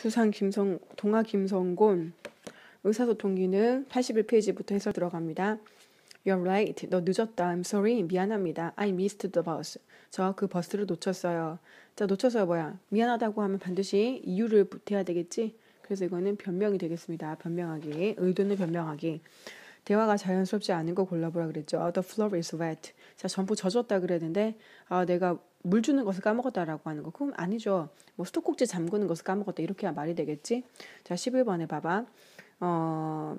주상 김성 동아 김성곤 의사소통 기능 81페이지부터 해설 들어갑니다. You're right. 너 늦었다. I'm sorry. 미안합니다. I missed the bus. 저 그 버스를 놓쳤어요. 자, 놓쳤어요 뭐야? 미안하다고 하면 반드시 이유를 붙여야 되겠지? 그래서 이거는 변명이 되겠습니다. 변명하기. 의도는 변명하기. 대화가 자연스럽지 않은 거 골라보라 그랬죠. 아, the floor is wet. 자, 전부 젖었다 그랬는데, 아, 내가 물 주는 것을 까먹었다라고 하는 거. 그럼 아니죠. 뭐 수도꼭지 잠그는 것을 까먹었다. 이렇게 말이 되겠지? 자, 11번에 봐봐. 어,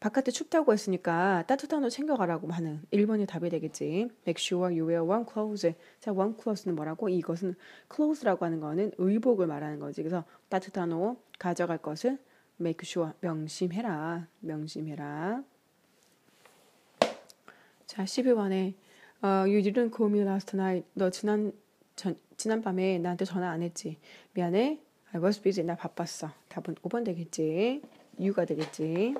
바깥에 춥다고 했으니까 따뜻한 옷 챙겨가라고 하는 1번이 답이 되겠지. Make sure you wear warm clothes. 자, warm clothes는 뭐라고? 이것은 clothes라고 하는 거는 의복을 말하는 거지. 그래서 따뜻한 옷 가져갈 것을 make sure 명심해라. 명심해라. 자, 12번에 Uh, you didn't call me last night. 너 지난 전, 지난 밤에 나한테 전화 안 했지. 미안해. I was busy. 나 바빴어. 답은 5번 되겠지. 이유가 되겠지.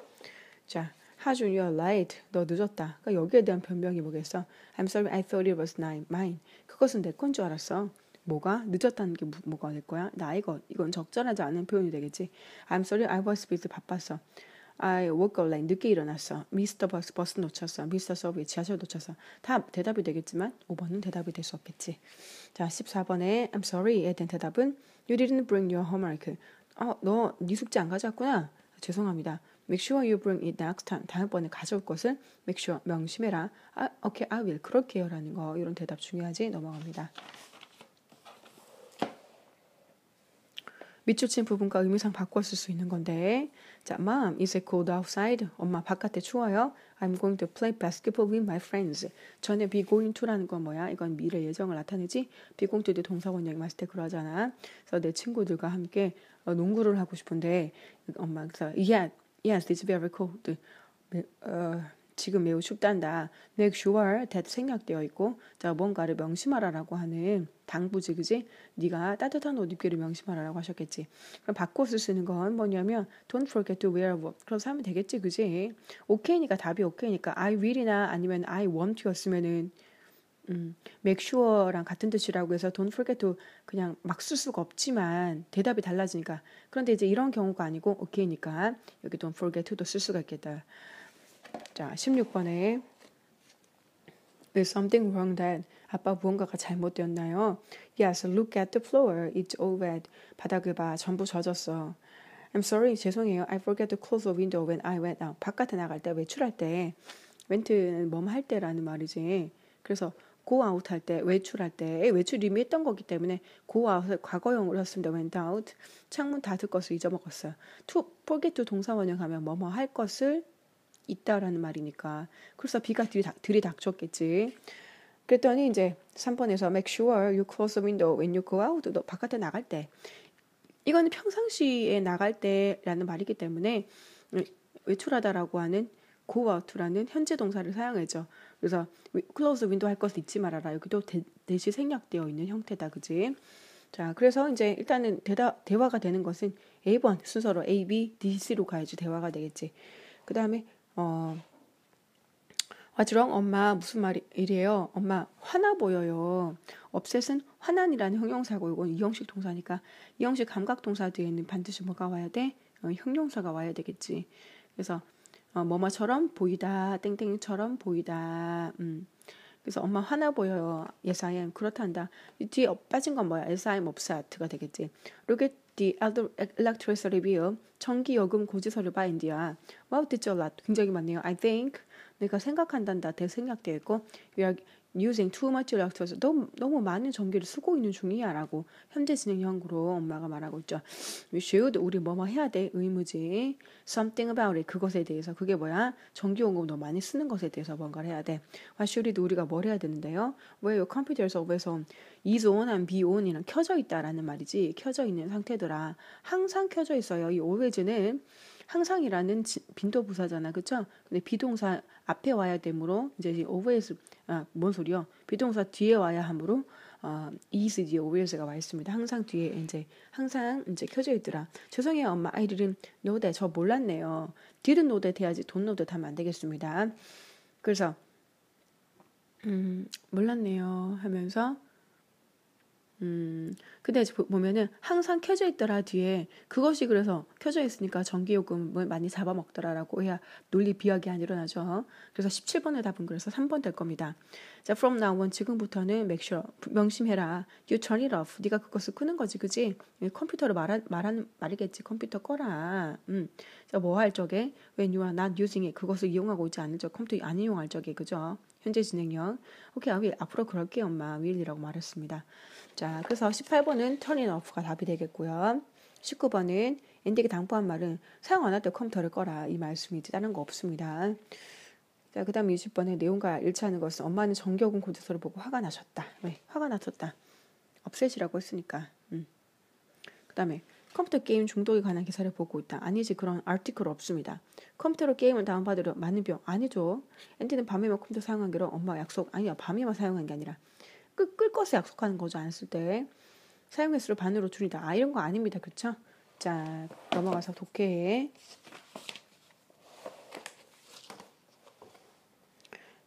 자, how you are late. 너 늦었다. 그러니까 여기에 대한 변명이 뭐겠어? I'm sorry. I thought it was nine. mine. 그것은 내 건 줄 알았어. 뭐가 늦었다는 게 뭐, 가될 거야? 나 이거 이건 적절하지 않은 표현이 되겠지. I'm sorry. I was busy. 바빴어. 아이 워 k e up l 늦게 일어났어. 미스터 버스, 버스 놓쳤어. 미스터 서브웨이 지하철 놓쳤어. 다 대답이 되겠지만 5번은 대답이 될 수 없겠지. 자, 14번에 I'm sorry에 대한 대답은 You didn't bring your homework. 어, 너네 숙제 안 가져왔구나. 죄송합니다. Make sure you bring it next time. 다음번에 가져올 것은 make sure 명심해라. 아, okay, I will. 그럴게요라는 거 이런 대답 중요하지 넘어갑니다. 밑줄친 부분과 의미상 바꿨을수 있는 건데 자, Mom, is it cold outside? 엄마 바깥에 추워요. I'm going to play basketball with my friends. 전에 be going to라는 건 뭐야? 이건 미래 예정을 나타내지. be going to도 동사 원형이 맞을 때 그러잖아. 그래서 내 친구들과 함께 어, 농구를 하고 싶은데 엄마 그래서 yeah, yes, it's very cold. 어, 지금 매우 춥단다. Make sure that 생략되어 있고 자 뭔가를 명심하라라고 하는 당부지 그지? 네가 따뜻한 옷 입기를 명심하라라고 하셨겠지. 그럼 바꿔서 쓰는 건 뭐냐면 don't forget to wear what. 그럼 사면 되겠지 그지? 오케이니까 답이 오케이니까 I will이나 아니면 I want 였으면은 음, make sure랑 같은 뜻이라고 해서 don't forget to 그냥 막 쓸 수가 없지만 대답이 달라지니까 그런데 이제 이런 경우가 아니고 오케이니까 여기 don't forget to도 쓸 수가 있겠다. 자, 16번에 There's something wrong that 아빠 무언가가 잘못되었나요? Yes, look at the floor. It's all wet. 바닥을 봐. 전부 젖었어. I'm sorry. 죄송해요. I forget to close the window when I went out. 바깥에 나갈 때, 외출할 때. 웬트는 뭐할 때라는 말이지. 그래서 go out 할 때, 외출할 때, 외출 이미 했던 거기 때문에 go out을 과거형으로 썼습니다. went out. 창문 닫을 것을 잊어먹었어요. to forget to 동사원형 하면 뭐뭐 할 것을 있다라는 말이니까. 그래서 비가 들이닥, 쳤겠지 그랬더니 이제 3번에서 make sure you close the window when you go out. 너 바깥에 나갈 때. 이거는 평상시에 나갈 때라는 말이기 때문에 외출하다라고 하는 go out라는 현재 동사를 사용하죠. 그래서 close window 할 것을 잊지 말아라. 여기도 대, 대시 생략되어 있는 형태다. 그지? 자, 그래서 이제 일단은 대다, 대화가 되는 것은 A번 순서로 A, B, D, C로 가야지 대화가 되겠지. 그 다음에 어, 와주렁 엄마 무슨 말이래요 엄마 화나 보여요. 업셋은 화난이라는 형용사고 이건 이형식 동사니까 이형식 감각 동사 뒤에는 반드시 뭐가 와야 돼? 어, 형용사가 와야 되겠지. 그래서 어, 뭐뭐처럼 보이다, 땡땡이처럼 보이다. 음. 그래서 엄마 화나 보여요. 예사임 그렇단다. 뒤에 빠진 건 뭐야? 예사임 몹사트가 되겠지. 로게 디 electricity bill 전기 요금 고지서를 봐 인디아. 와우 디죠 라 굉장히 많네요. I think 내가 생각한단다 대생략되어 있고 using too much lactose. 너무, 너무 많은 전기를 쓰고 있는 중이야. 라고 현재 진행형으로 엄마가 말하고 있죠. We should. 우리 뭐뭐 해야 돼. 의무지. Something about it. 그것에 대해서. 그게 뭐야? 전기요금 너무 많이 쓰는 것에 대해서 뭔가를 해야 돼. What should it? 우리가 뭘 해야 되는데요? 왜요 컴퓨터에서 왜서 is on and be on이랑 켜져 있다라는 말이지. 켜져 있는 상태더라. 항상 켜져 있어요. 이 always는 항상이라는 빈도 부사잖아. 그쵸? 근데 비동사 앞에 와야 되므로 이제 OS 아, 뭔 소리요? 비동사 뒤에 와야 하므로 어, is 뒤에 OS가 와 있습니다. 항상 뒤에 이제 항상 이제 켜져 있더라. 죄송해요 엄마 아이들은 n t o that 저 몰랐네요. 뒤 i d n t o that 해야지 돈 o n t k n o that 하면 안 되겠습니다. 그래서 음 몰랐네요 하면서 음, 근데 보면은 항상 켜져 있더라 뒤에 그것이 그래서 켜져 있으니까 전기요금을 뭐 많이 잡아먹더라라고 해야 논리 비약이 안 일어나죠. 그래서 17번의 답은 그래서 3번 될 겁니다. 자, from now on 지금부터는 make sure 명심해라. You turn it off. 네가 그것을 끄는 거지, 그지? 컴퓨터로 말한말하 말이겠지. 컴퓨터 꺼라. 음, 자, 뭐할 적에 when you are not using it 그것을 이용하고 있지 않은 적 컴퓨터 안 이용할 적에 그죠? 현재 진행형. 오케이, okay, 아, I 앞으로 그럴게 엄마. will이라고 말했습니다. 자, 그래서 18번은 turn off가 답이 되겠고요. 19번은 엔딩이 당부한 말은 사용 안 할 때 컴퓨터를 꺼라 이 말씀이지 다른 거 없습니다. 자, 그 다음에 20번에 내용과 일치하는 것은 엄마는 정격은 고지서를 보고 화가 나셨다. 왜? 네, 화가 나었다 없애시라고 했으니까. 음. 그 다음에 컴퓨터 게임 중독에 관한 기사를 보고 있다. 아니지 그런 아티클 없습니다. 컴퓨터로 게임을 다운받으려 많은 비용 아니죠. 엔딩은 밤에만 컴퓨터 사용한 기로 엄마 약속 아니야 밤에만 사용한 게 아니라 끌, 끌 것을 약속하는 거죠. 안 쓸 때. 사용 횟수를 반으로 줄이다. 아, 이런 거 아닙니다. 그쵸? 자, 넘어가서 독해.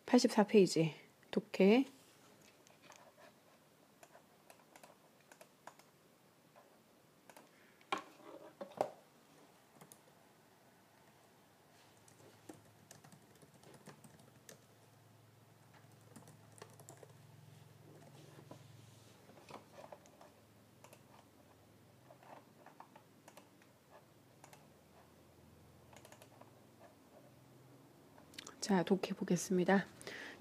84페이지. 독해. 독해 보겠습니다.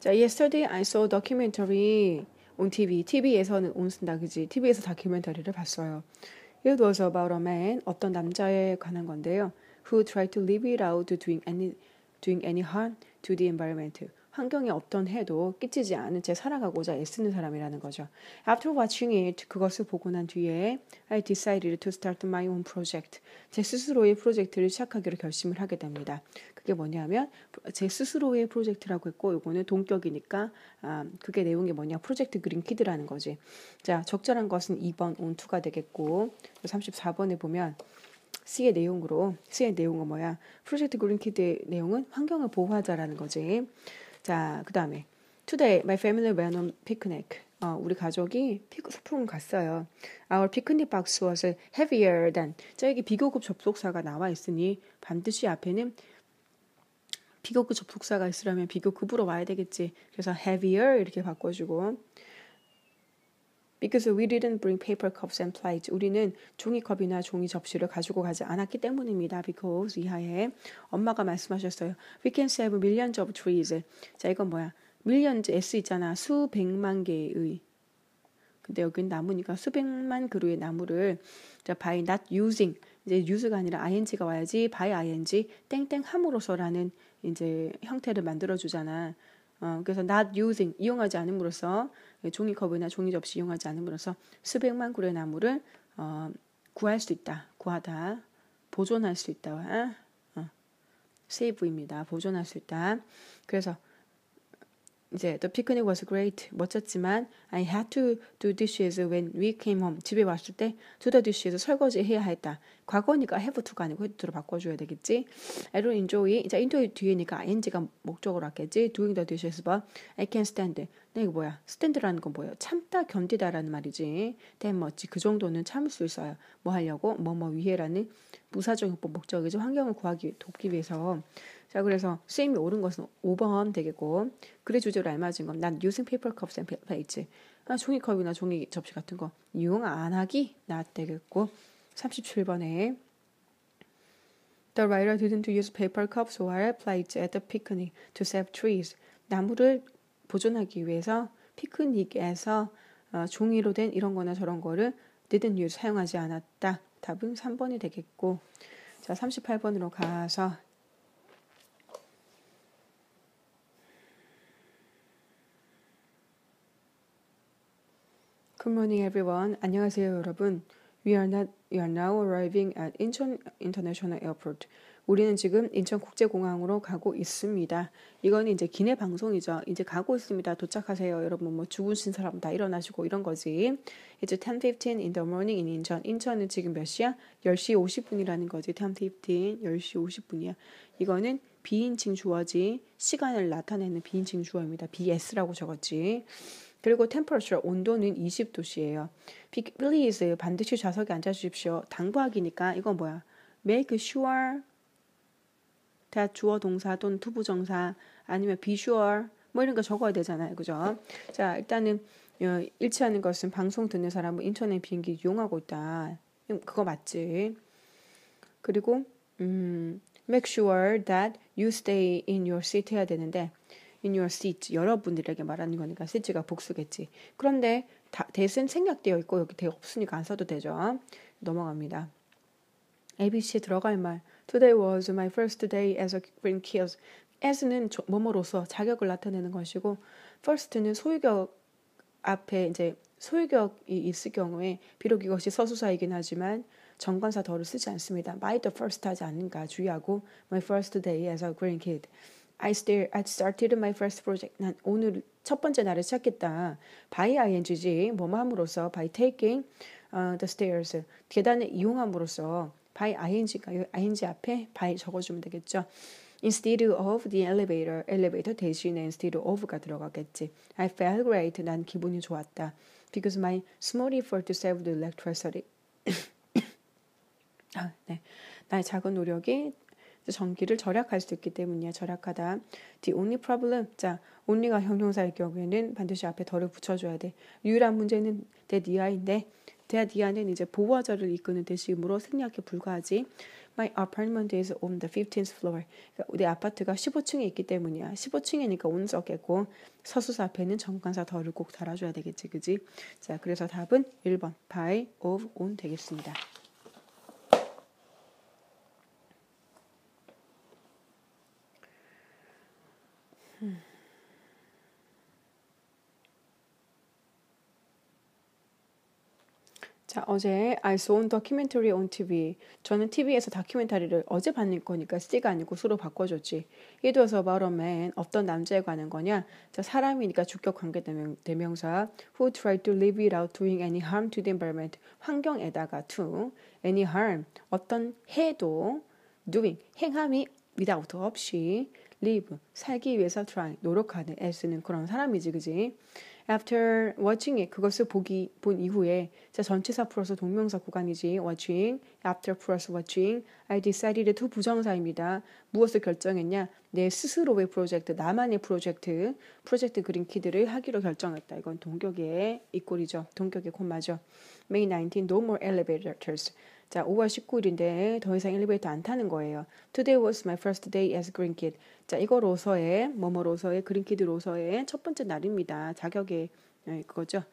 자, yesterday I saw a documentary on TV. TV에서는 온 쓴다 그지? TV에서 다큐멘터리를 봤어요. It was about a man, 어떤 남자에 관한 건데요. Who tried to live without doing any doing any harm to the environment. 환경에 어떤 해도 끼치지 않은 채 살아가고자 애쓰는 사람이라는 거죠. After watching it, 그것을 보고 난 뒤에 I decided to start my own project. 제 스스로의 프로젝트를 시작하기로 결심을 하게 됩니다. 그게 뭐냐면 제 스스로의 프로젝트라고 했고 요거는 동격이니까 아, 그게 내용이 뭐냐 프로젝트 그린키드라는 거지. 자 적절한 것은 2번 온투가 되겠고 34번에 보면 C의 내용으로 C의 내용은 뭐야? 프로젝트 그린키드의 내용은 환경을 보호하자라는 거지. 자그 다음에 Today my family went on picnic. 어, 우리 가족이 피크, 소풍 갔어요. Our picnic box was heavier than. 자, 여기 비교급 접속사가 나와 있으니 반드시 앞에는 비교급 그 접속사가 있으려면 비교급으로 와야 되겠지. 그래서 heavier 이렇게 바꿔주고 Because we didn't bring paper cups and plates. 우리는 종이컵이나 종이 접시를 가지고 가지 않았기 때문입니다. Because 이하에 엄마가 말씀하셨어요. We can save millions of trees. 자 이건 뭐야? millions s 있잖아. 수백만 개의. 근데 여기는 나무니까 수백만 그루의 나무를 자 by not using 이제 use가 아니라 ing가 와야지 by ing 땡땡함으로써라는 이제 형태를 만들어 주잖아. 어, 그래서 not using 이용하지 않음으로써 예, 종이컵이나 종이 접시 이용하지 않음으로써 수백만 그루의 나무를 어, 구할 수 있다. 구하다. 보존할 수 있다. 와 어, 세이브입니다. 어, 보존할 수 있다. 그래서 이제 the picnic was great 멋졌지만 I had to do dishes when we came home 집에 왔을 때 do the dishes 설거지 해야 했다 과거니까 have to가 아니고 had to로 바꿔줘야 되겠지 I don't enjoy 이제 enjoy 뒤에니까 ing가 목적으로 왔겠지 doing the dishes but I can't stand it 네, 이거 뭐야 stand라는 건 뭐예요 참다 견디다라는 말이지 then 뭐지 그 정도는 참을 수 있어요 뭐 하려고 뭐 뭐 위해라는 무사정용법 목적이지 환경을 구하기 돕기 위해서 자, 그래서 수임이 오른 것은 5번 되겠고, 그래 주제로 알맞은 건난 using paper cups and plates. 아, 종이컵이나 종이 접시 같은 거 이용 안 하기 나 되겠고, 37번에 The writer didn't use paper cups or plates at the picnic to save trees. 나무를 보존하기 위해서 피크닉에서 어, 종이로 된 이런 거나 저런 거를 didn't use 사용하지 않았다. 답은 3번이 되겠고 자 38번으로 가서 Good morning, everyone. 안녕하세요, 여러분. We are, not, we are now arriving at Incheon International Airport. 우리는 지금 인천국제공항으로 가고 있습니다. 이건 이제 기내 방송이죠. 이제 가고 있습니다. 도착하세요. 여러분 뭐 죽으신 사람 다 일어나시고 이런 거지. 이제 10:15 in the morning in 인천. 인천은 지금 몇 시야? 10시 50분이라는 거지. 10:15 10시 50분이야. 이거는 비인칭 주어지 시간을 나타내는 비인칭 주어입니다. BS라고 적었지. 그리고 템퍼러처 온도는 20도씨예요. Please 반드시 좌석에 앉아 주십시오. 당부하기니까 이건 뭐야? Make sure 대 주어 동사 또는 투부 정사 아니면 be sure 뭐 이런 거 적어야 되잖아요. 그죠? 자, 일단은 어, 일치하는 것은 방송 듣는 사람은 뭐 인터넷 비행기 이용하고 있다. 음, 그거 맞지? 그리고 음, make sure that you stay in your seat 해야 되는데 in your seat 여러분들에게 말하는 거니까 seat가 복수겠지. 그런데 다, 대신 생략되어 있고 여기 대 없으니까 안 써도 되죠. 넘어갑니다. ABC에 들어갈 말. Today was my first day as a green k i o s as는 뭐뭐로서 자격을 나타내는 것이고 first는 소유격 앞에 이제 소유격이 있을 경우에 비록 이것이 서수사이긴 하지만 정관사 더를 쓰지 않습니다. My the first 하지 않는가 주의하고 my first day as a green kid. I still I started my first project. 난 오늘 첫 번째 날을 시작했다. by ing지 뭐뭐 함으로써 by taking uh, the stairs 계단을 이용함으로써 by ing가 ing 앞에 by 적어주면 되겠죠. Instead of the elevator, 엘리베이터 대신에 instead of가 들어가겠지. I felt great. 난 기분이 좋았다. Because my small effort to save the electricity. 아, 네. 나의 작은 노력이 그 전기를 절약할 수 있기 때문이야. 절약하다. The only problem. 자, only가 형용사일 경우에는 반드시 앞에 덜을 붙여줘야 돼. 유일한 문제는 that 이하인데 that 이하는 이제 보호자를 이끄는 대시이므로 생략에 불과하지. My apartment is on the 15th floor. 그러니까 내 아파트가 15층에 있기 때문이야. 15층이니까 온적이고 서수사 앞에는 정관사 덜을 꼭 달아줘야 되겠지, 그지? 자, 그래서 답은 1번 by of on 되겠습니다. 자, 어제 I saw a documentary on TV. 저는 TV에서 다큐멘터리를 어제 봤는 거니까 C가 아니고 수로 바꿔줬지. It was about a man. 어떤 남자에 관한 거냐? 자, 사람이니까 주격 관계 대명, 대명사. Who tried to live without doing any harm to the environment. 환경에다가 to any harm. 어떤 해도 doing 행함이 without 없이 live 살기 위해서 try 노력하는 애쓰는 그런 사람이지 그지? After watching it, 그것을 보기 본 이후에 자전체사 플러스 동명사 구간이지 watching, after plus watching, I decided to 부정사입니다. 무엇을 결정했냐? 내 스스로의 프로젝트, 나만의 프로젝트, 프로젝트 그린 키드를 하기로 결정했다. 이건 동격의 이꼴이죠. 동격의 콤마죠. May 19, no more elevators. 자, 5월 19일인데 더 이상 엘리베이터 안 타는 거예요. Today was my first day as green kid. 자, 이거 로서의 뭐뭐 로서의 그린 키드 로서의 첫 번째 날입니다. 자격의 그거죠.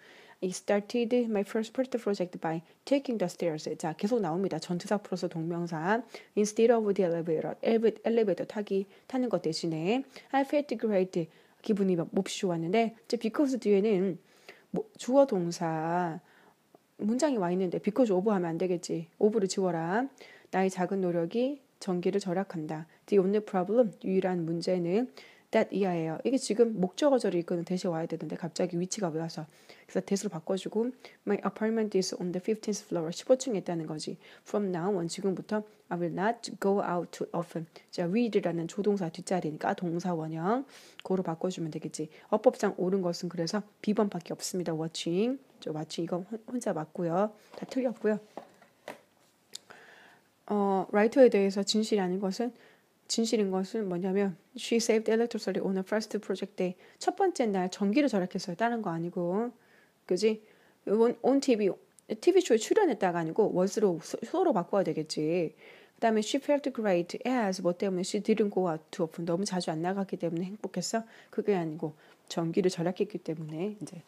I started my first part project by taking the stairs. 자, 계속 나옵니다. 전투사 플러스 동명사. Instead of the elevator, 엘리베이터 타기 타는 것 대신에 I felt great. 기분이 몹시 좋았는데, 이제 because 뒤에는 뭐, 주어 동사 문장이 와 있는데 비 e 즈오 u 하면 안 되겠지. 오 f 를 지워라. 나의 작은 노력이 전기를 절약한다. The only problem, 유일한 문제는 that 이하예요. 이게 지금 목적어절이 이끄는 대시 와야 되는데 갑자기 위치가 왜 와서 그래서 대시로 바꿔주고 My apartment is on the 15th floor. 15층에 있다는 거지. From now on, 지금부터 I will not go out too often. 자, w i l l 라는 조동사 뒷자리니까 동사 원형 고로 바꿔주면 되겠지. 어법상 옳은 것은 그래서 비번밖에 없습니다. watching. 저맞추 이건 혼자 맞고요. 다 틀렸고요. 어, 라이터에 대해서 진실이 아닌 것은 진실인 것은 뭐냐면 she saved electricity on the first project day. 첫 번째 날 전기를 절약했어요. 다른 거 아니고. 그지? on, on TV TV쇼에 출연했다가 아니고 was로 소로 바꿔야 되겠지. 그 다음에 she felt great as 뭐 때문에 she didn't go out too often 너무 자주 안 나갔기 때문에 행복했어? 그게 아니고 전기를 절약했기 때문에 이제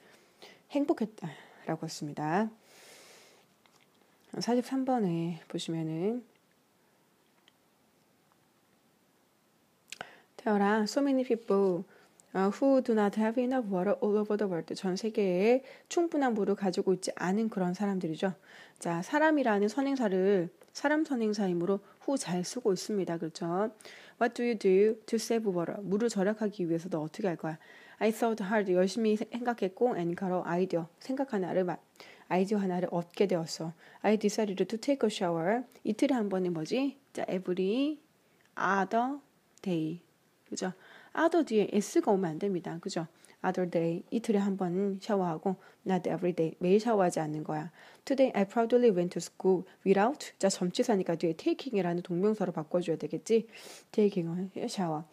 행복했다라고 했습니다. 43번에 보시면은 태어라 so many people 어, who do not have enough water all over the world 전 세계에 충분한 물을 가지고 있지 않은 그런 사람들이죠. 자, 사람이라는 선행사를 사람 선행사이므로 후 잘 쓰고 있습니다. 그렇죠? What do you do to save water? 물을 절약하기 위해서 너 어떻게 할 거야? I thought hard 열심히 생각했고 and 가로 아이디어 생각 하나를 마, 아이디어 하나를 얻게 되었어. I decided to take a shower 이틀에 한 번에 뭐지? 자 every other day 그죠? other 뒤에 s가 오면 안 됩니다. 그죠? other day 이틀에 한 번 샤워하고 not every day 매일 샤워하지 않는 거야. Today I proudly went to school without 자 점치사니까 뒤에 taking이라는 동명사로 바꿔줘야 되겠지? taking 샤워.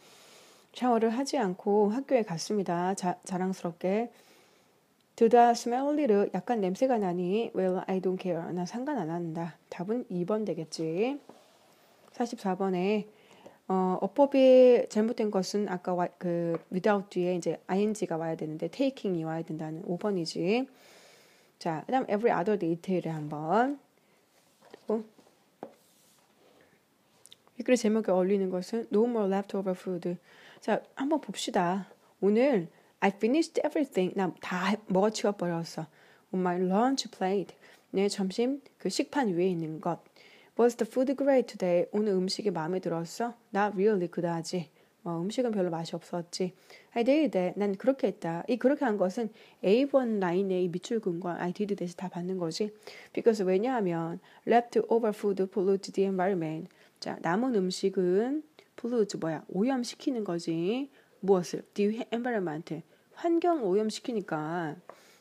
샤워를 하지 않고 학교에 갔습니다. 자, 자랑스럽게. 드다 스멜리르 약간 냄새가 나니 well I don't care 나 상관 안 한다. 답은 2번 되겠지. 44번에 어, 어법이 잘못된 것은 아까 와, 그 without 뒤에 이제 ing가 와야 되는데 taking이 와야 된다는 5번이지. 자, 그다음 every other detail을 한번 그이 어? 글의 제목에 어울리는 것은 no more leftover food 자, 한번 봅시다. 오늘 I finished everything. 나 다 먹어치워 버렸어. On my lunch plate. 내 점심 그 식판 위에 있는 것. Was the food great today? 오늘 음식이 마음에 들었어? Not really 그다지. 어, 음식은 별로 맛이 없었지. I did that. 난 그렇게 했다. 이 그렇게 한 것은 A1 라인의 밑줄 근과 I did that이 다 받는 거지. Because 왜냐하면 leftover food polluted the environment. 자, 남은 음식은 pollute 뭐야? 오염시키는 거지. 무엇을? the environment. 환경 오염시키니까.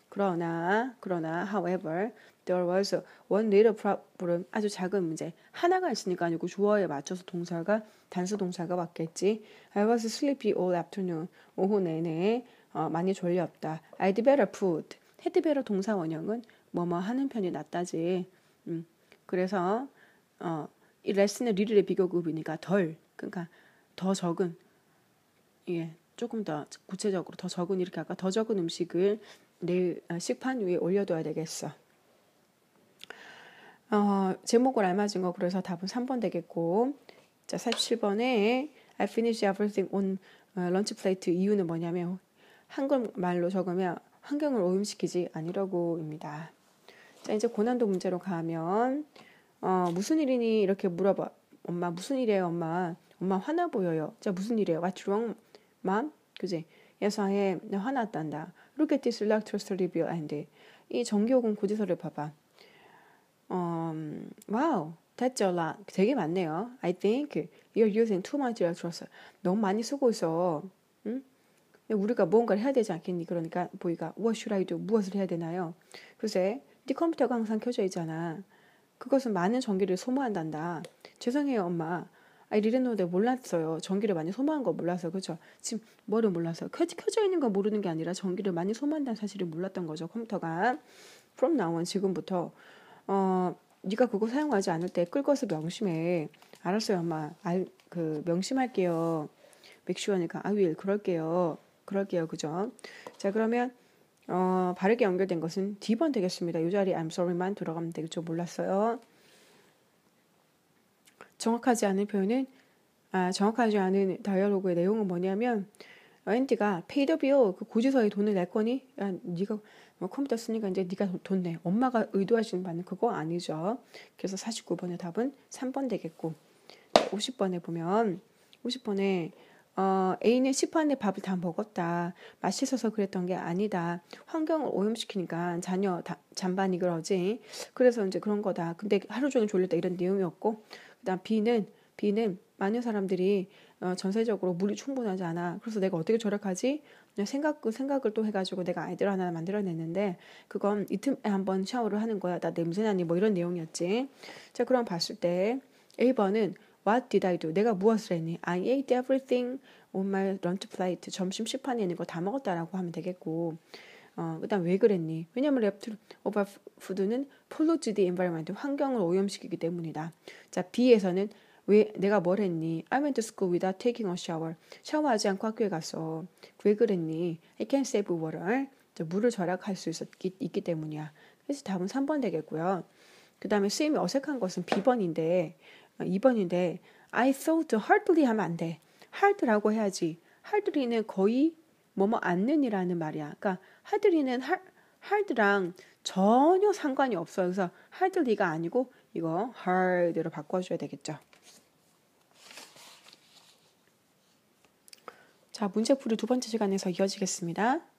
그러나 그러나 however there was one little problem 아주 작은 문제 하나가 있으니까 아니고 주어에 맞춰서 동사가 단수 동사가 왔겠지 I was sleepy all afternoon 오후 내내 어, 많이 졸렸다 I'd better put had better 동사 원형은 뭐뭐 하는 편이 낫다지 음, 그래서 어, 이 레슨의 리를의 비교급이니까 덜 그러니까 더 적은 예 조금 더 구체적으로 더 적은 이렇게 아까 더 적은 음식을 내 아, 식판 위에 올려둬야 되겠어. 어, 제목을 알맞은 거 그래서 답은 3번 되겠고 자 47번에 I finish everything on 런치 어, 플레이트 이유는 뭐냐면 한글말로 적으면 환경을 오염시키지 아니라고입니다. 자 이제 고난도 문제로 가면 어, 무슨 일이니? 이렇게 물어봐. 엄마, 무슨 일이에요, 엄마? 엄마 화나 보여요. 자, 무슨 일이에요? What's wrong, mom? 그지? 예상해, 나 화났단다. Look at this lecture review and 이 정규호금 고지서를 봐봐. 음, 와우, that's a lot. 되게 많네요. I think you're using too much l e c t u r e 너무 많이 쓰고 있어. 응? 우리가 뭔가를 해야 되지 않겠니? 그러니까 보이가 what should I do? 무엇을 해야 되나요? 글쎄, 네 컴퓨터가 항상 켜져 있잖아. 그것은 많은 전기를 소모한단다. 죄송해요, 엄마. 아, 이랬는데 몰랐어요. 전기를 많이 소모한 거 몰라서 그죠? 지금 뭐를 몰라서 켜, 켜져 있는 거 모르는 게 아니라 전기를 많이 소모한다는 사실을 몰랐던 거죠. 컴퓨터가 from now on 지금부터 어 네가 그거 사용하지 않을 때 끌 것을 명심해. 알았어요, 엄마. 알, 그 명심할게요. 맥시원니까 아윌 그럴게요. 그럴게요, 그죠? 자 그러면 어, 바르게 연결된 것은 D번 되겠습니다. 이 자리에 I'm sorry만 들어가면 되겠죠 몰랐어요. 정확하지 않은 표현은 아, 정확하지 않은 다이얼로그의 내용은 뭐냐면 앤디가 페이더 비오 그 고지서에 돈을 낼 거니? 야, 아, 네가 뭐 컴퓨터 쓰니까 이제 네가 돈 내. 엄마가 의도하시는 바는 그거 아니죠. 그래서 49번의 답은 3번 되겠고 50번에 보면 50번에 어, A는 시판에 밥을 다 먹었다. 맛있어서 그랬던 게 아니다. 환경을 오염시키니까 자녀 다, 잔반이 그러지. 그래서 이제 그런 거다. 근데 하루 종일 졸렸다 이런 내용이었고 그다음 B는 B는 많은 사람들이 어, 전세적으로 물이 충분하지 않아. 그래서 내가 어떻게 절약하지? 생각 그 생각을 또 해가지고 내가 아이들 하나 만들어냈는데 그건 이틈에한 번 샤워를 하는 거야. 나 냄새나니 뭐 이런 내용이었지. 자 그럼 봤을 때 A 번은 What did I do? 내가 무엇을 했니? I ate everything on my lunch plate. 점심 식판에 있는 거 다 먹었다라고 하면 되겠고 어, 그다음 왜 그랬니? 왜냐면 랩트 오버 푸드는 폴로지 디 엔바이러먼트 환경을 오염시키기 때문이다. 자, B에서는 왜 내가 뭘 했니? I went to school without taking a shower. 샤워하지 않고 학교에 갔어. 왜 그랬니? I can save water. 물을 절약할 수 있었기, 있기 때문이야. 그래서 답은 3번 되겠고요. 그 다음에 쓰임이 어색한 것은 비번인데 2번인데 어, I thought hardly 하면 안 돼. hard라고 해야지. hardly는 거의 뭐뭐 않는이라는 말이야. 그러니까 hardly는 hard랑 전혀 상관이 없어요. 그래서 hardly가 아니고 이거 hard로 바꿔줘야 되겠죠. 자, 문제풀이 두 번째 시간에서 이어지겠습니다.